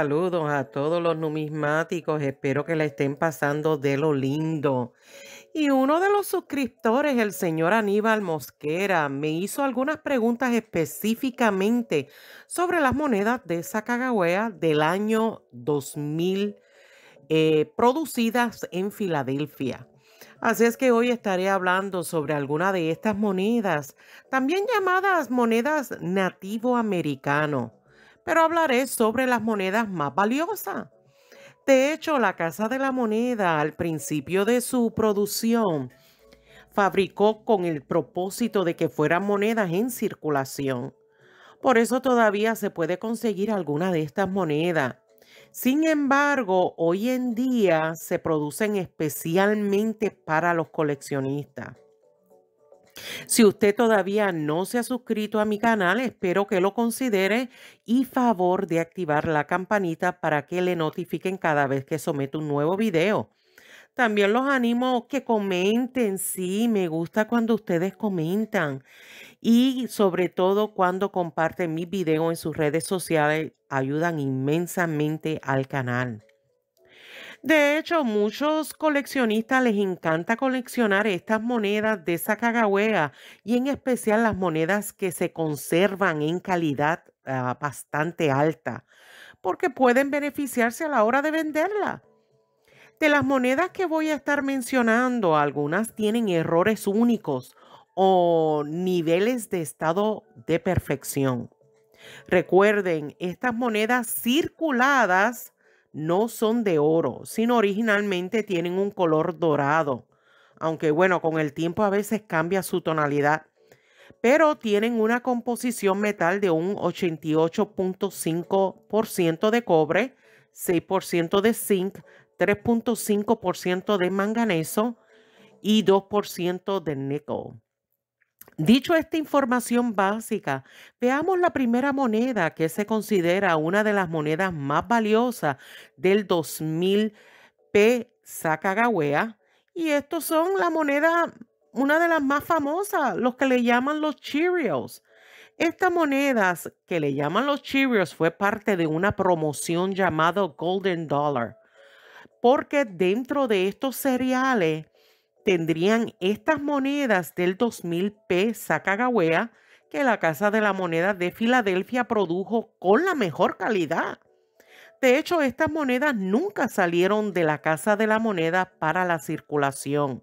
Saludos a todos los numismáticos, espero que la estén pasando de lo lindo. Y uno de los suscriptores, el señor Aníbal Mosquera, me hizo algunas preguntas específicamente sobre las monedas de Sacagawea del año 2000 eh, producidas en Filadelfia. Así es que hoy estaré hablando sobre alguna de estas monedas, también llamadas monedas nativo americano pero hablaré sobre las monedas más valiosas. De hecho, la Casa de la Moneda al principio de su producción fabricó con el propósito de que fueran monedas en circulación. Por eso todavía se puede conseguir alguna de estas monedas. Sin embargo, hoy en día se producen especialmente para los coleccionistas. Si usted todavía no se ha suscrito a mi canal, espero que lo considere y favor de activar la campanita para que le notifiquen cada vez que someto un nuevo video. También los animo que comenten, sí, me gusta cuando ustedes comentan y sobre todo cuando comparten mis videos en sus redes sociales, ayudan inmensamente al canal. De hecho, muchos coleccionistas les encanta coleccionar estas monedas de Sacagawea y en especial las monedas que se conservan en calidad ah, bastante alta, porque pueden beneficiarse a la hora de venderla. De las monedas que voy a estar mencionando, algunas tienen errores únicos o niveles de estado de perfección. Recuerden, estas monedas circuladas no son de oro, sino originalmente tienen un color dorado, aunque bueno, con el tiempo a veces cambia su tonalidad, pero tienen una composición metal de un 88.5% de cobre, 6% de zinc, 3.5% de manganeso y 2% de níquel. Dicho esta información básica, veamos la primera moneda que se considera una de las monedas más valiosas del 2000 P. Sacagawea. Y estos son la moneda, una de las más famosas, los que le llaman los Cheerios. Estas monedas que le llaman los Cheerios fue parte de una promoción llamada Golden Dollar, porque dentro de estos cereales tendrían estas monedas del 2000 p Sacagawea que la Casa de la Moneda de Filadelfia produjo con la mejor calidad. De hecho, estas monedas nunca salieron de la Casa de la Moneda para la circulación.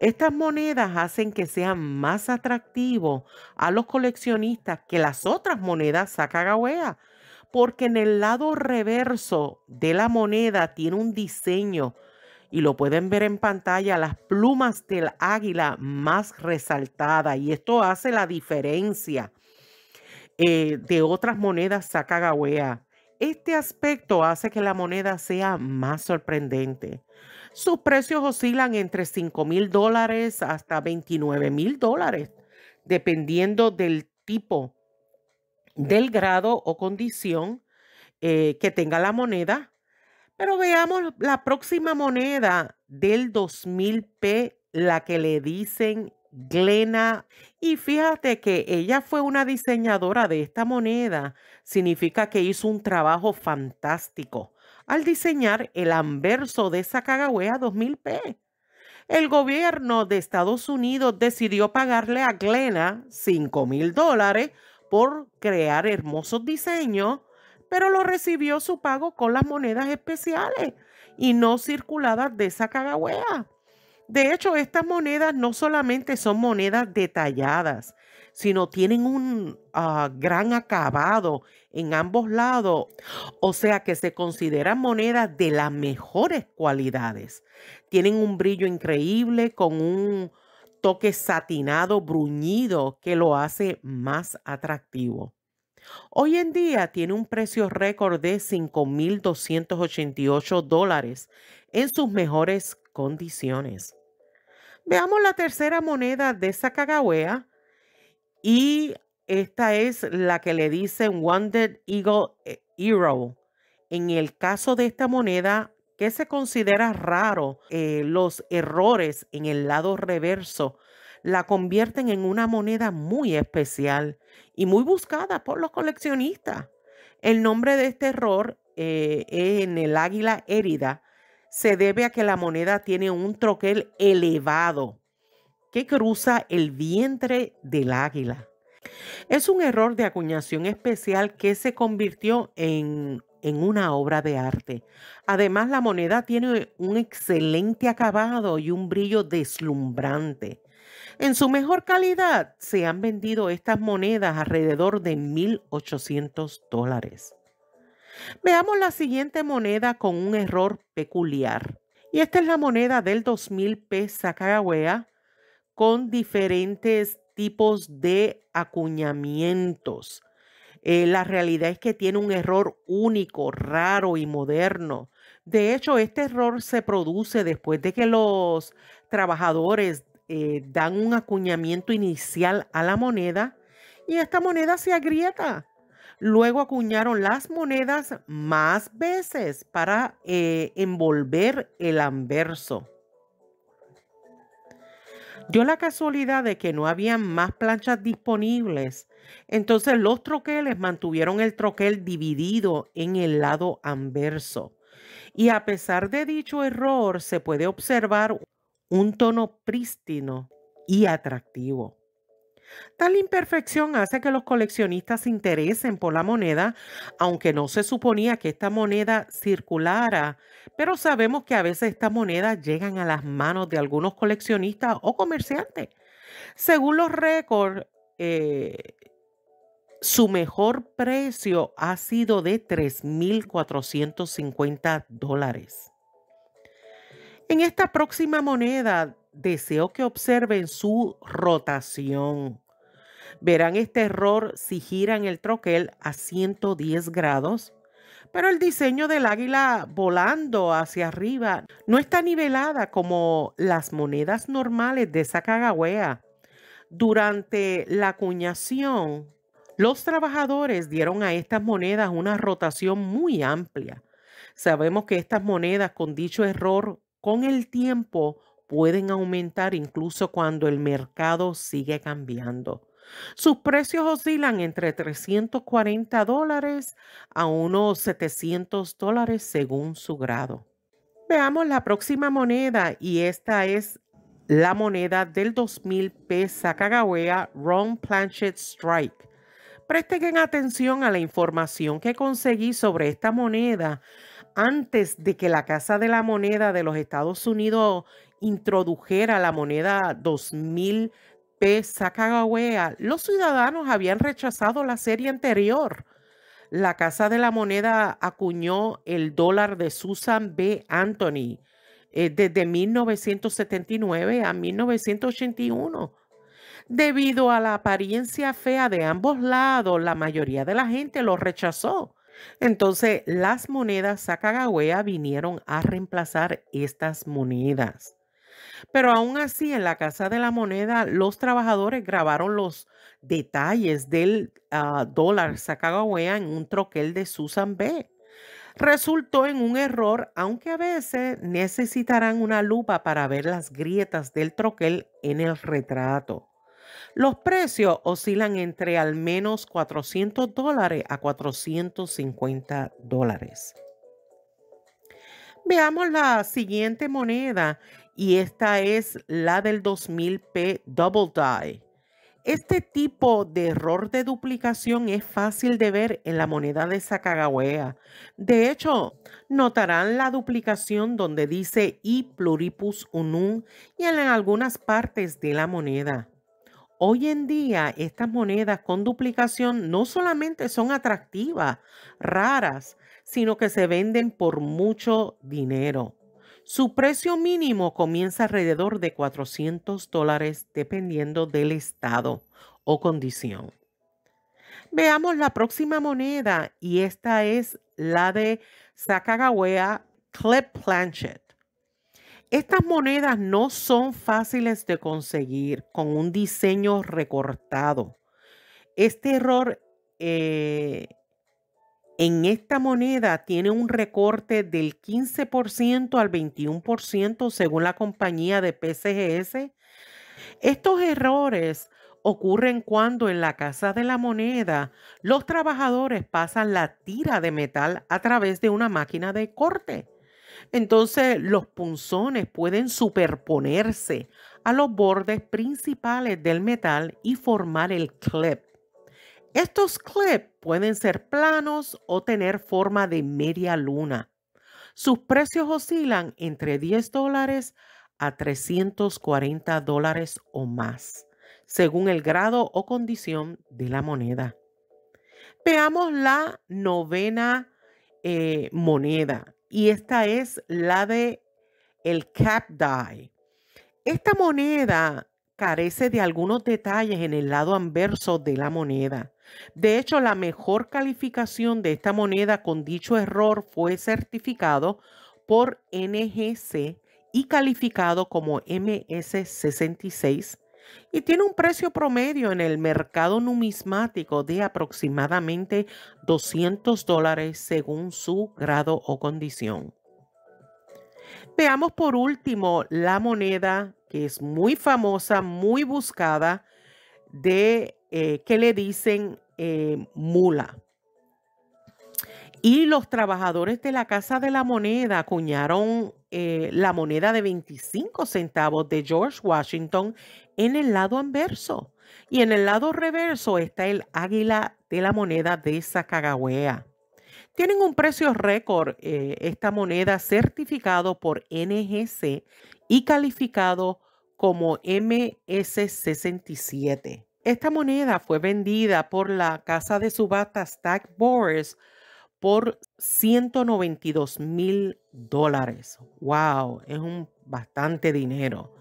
Estas monedas hacen que sean más atractivos a los coleccionistas que las otras monedas Sacagawea, porque en el lado reverso de la moneda tiene un diseño y lo pueden ver en pantalla, las plumas del águila más resaltada y esto hace la diferencia eh, de otras monedas sacagawea. Este aspecto hace que la moneda sea más sorprendente. Sus precios oscilan entre $5,000 mil dólares hasta 29 mil dólares, dependiendo del tipo, del grado o condición eh, que tenga la moneda pero veamos la próxima moneda del 2000p, la que le dicen Glena. Y fíjate que ella fue una diseñadora de esta moneda. Significa que hizo un trabajo fantástico al diseñar el anverso de esa cagahuea 2000p. El gobierno de Estados Unidos decidió pagarle a Glena $5,000 mil dólares por crear hermosos diseños pero lo recibió su pago con las monedas especiales y no circuladas de esa De hecho, estas monedas no solamente son monedas detalladas, sino tienen un ah, gran acabado en ambos lados, o sea que se consideran monedas de las mejores cualidades. Tienen un brillo increíble con un toque satinado, bruñido, que lo hace más atractivo. Hoy en día tiene un precio récord de 5.288 en sus mejores condiciones. Veamos la tercera moneda de esa y esta es la que le dicen Wounded Eagle eh, Hero. En el caso de esta moneda, que se considera raro eh, los errores en el lado reverso la convierten en una moneda muy especial y muy buscada por los coleccionistas. El nombre de este error eh, en el águila herida se debe a que la moneda tiene un troquel elevado que cruza el vientre del águila. Es un error de acuñación especial que se convirtió en, en una obra de arte. Además, la moneda tiene un excelente acabado y un brillo deslumbrante. En su mejor calidad se han vendido estas monedas alrededor de 1.800 dólares. Veamos la siguiente moneda con un error peculiar. Y esta es la moneda del 2000 pesa con diferentes tipos de acuñamientos. Eh, la realidad es que tiene un error único, raro y moderno. De hecho, este error se produce después de que los trabajadores eh, dan un acuñamiento inicial a la moneda y esta moneda se agrieta. Luego acuñaron las monedas más veces para eh, envolver el anverso. Dio la casualidad de que no había más planchas disponibles, entonces los troqueles mantuvieron el troquel dividido en el lado anverso. Y a pesar de dicho error, se puede observar un tono prístino y atractivo. Tal imperfección hace que los coleccionistas se interesen por la moneda, aunque no se suponía que esta moneda circulara, pero sabemos que a veces estas monedas llegan a las manos de algunos coleccionistas o comerciantes. Según los récords, eh, su mejor precio ha sido de 3.450 dólares. En esta próxima moneda deseo que observen su rotación. Verán este error si giran el troquel a 110 grados, pero el diseño del águila volando hacia arriba no está nivelada como las monedas normales de Sacagawea. Durante la acuñación, los trabajadores dieron a estas monedas una rotación muy amplia. Sabemos que estas monedas con dicho error con el tiempo pueden aumentar incluso cuando el mercado sigue cambiando. Sus precios oscilan entre 340 dólares a unos 700 dólares según su grado. Veamos la próxima moneda y esta es la moneda del 2000 pesa Cagawea Ron Planchet Strike. Presten atención a la información que conseguí sobre esta moneda antes de que la Casa de la Moneda de los Estados Unidos introdujera la moneda 2000 P Sacagawea, los ciudadanos habían rechazado la serie anterior. La Casa de la Moneda acuñó el dólar de Susan B. Anthony eh, desde 1979 a 1981. Debido a la apariencia fea de ambos lados, la mayoría de la gente lo rechazó. Entonces, las monedas Sacagawea vinieron a reemplazar estas monedas. Pero aún así, en la Casa de la Moneda, los trabajadores grabaron los detalles del ah, dólar Sacagawea en un troquel de Susan B. Resultó en un error, aunque a veces necesitarán una lupa para ver las grietas del troquel en el retrato. Los precios oscilan entre al menos 400 dólares a 450 dólares. Veamos la siguiente moneda y esta es la del 2000P Double Die. Este tipo de error de duplicación es fácil de ver en la moneda de Sacagawea. De hecho, notarán la duplicación donde dice I pluripus unum y en algunas partes de la moneda. Hoy en día estas monedas con duplicación no solamente son atractivas, raras, sino que se venden por mucho dinero. Su precio mínimo comienza alrededor de 400 dólares dependiendo del estado o condición. Veamos la próxima moneda y esta es la de Sacagawea Clip Planchet. Estas monedas no son fáciles de conseguir con un diseño recortado. Este error eh, en esta moneda tiene un recorte del 15% al 21% según la compañía de PCGS. Estos errores ocurren cuando en la casa de la moneda los trabajadores pasan la tira de metal a través de una máquina de corte. Entonces los punzones pueden superponerse a los bordes principales del metal y formar el clip. Estos clips pueden ser planos o tener forma de media luna. Sus precios oscilan entre 10 dólares a 340 dólares o más, según el grado o condición de la moneda. Veamos la novena eh, moneda, y esta es la de el cap die. Esta moneda carece de algunos detalles en el lado anverso de la moneda. De hecho, la mejor calificación de esta moneda con dicho error fue certificado por NGC y calificado como MS66 y tiene un precio promedio en el mercado numismático de aproximadamente 200 dólares según su grado o condición. Veamos por último la moneda que es muy famosa, muy buscada, de eh, que le dicen eh, mula. Y los trabajadores de la Casa de la Moneda acuñaron eh, la moneda de 25 centavos de George Washington en el lado anverso. Y en el lado reverso está el águila de la moneda de Sacagawea. Tienen un precio récord eh, esta moneda certificado por NGC y calificado como MS67. Esta moneda fue vendida por la casa de subasta Stack Boris por 192 mil dólares. ¡Wow! Es un bastante dinero.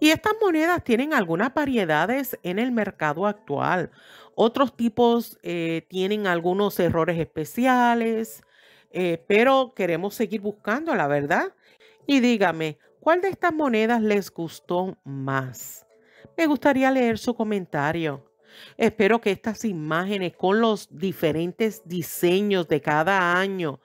Y estas monedas tienen algunas variedades en el mercado actual. Otros tipos eh, tienen algunos errores especiales, eh, pero queremos seguir buscando la verdad. Y dígame, ¿cuál de estas monedas les gustó más? Me gustaría leer su comentario. Espero que estas imágenes con los diferentes diseños de cada año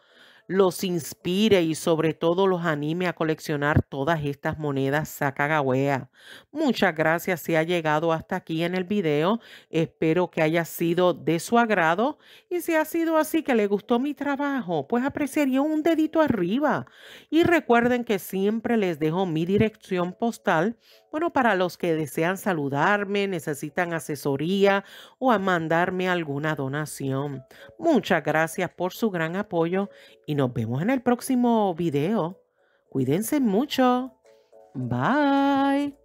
los inspire y sobre todo los anime a coleccionar todas estas monedas Sacagawea. Muchas gracias si ha llegado hasta aquí en el video. Espero que haya sido de su agrado y si ha sido así que le gustó mi trabajo, pues apreciaría un dedito arriba. Y recuerden que siempre les dejo mi dirección postal bueno, para los que desean saludarme, necesitan asesoría o a mandarme alguna donación. Muchas gracias por su gran apoyo y nos vemos en el próximo video. Cuídense mucho. Bye.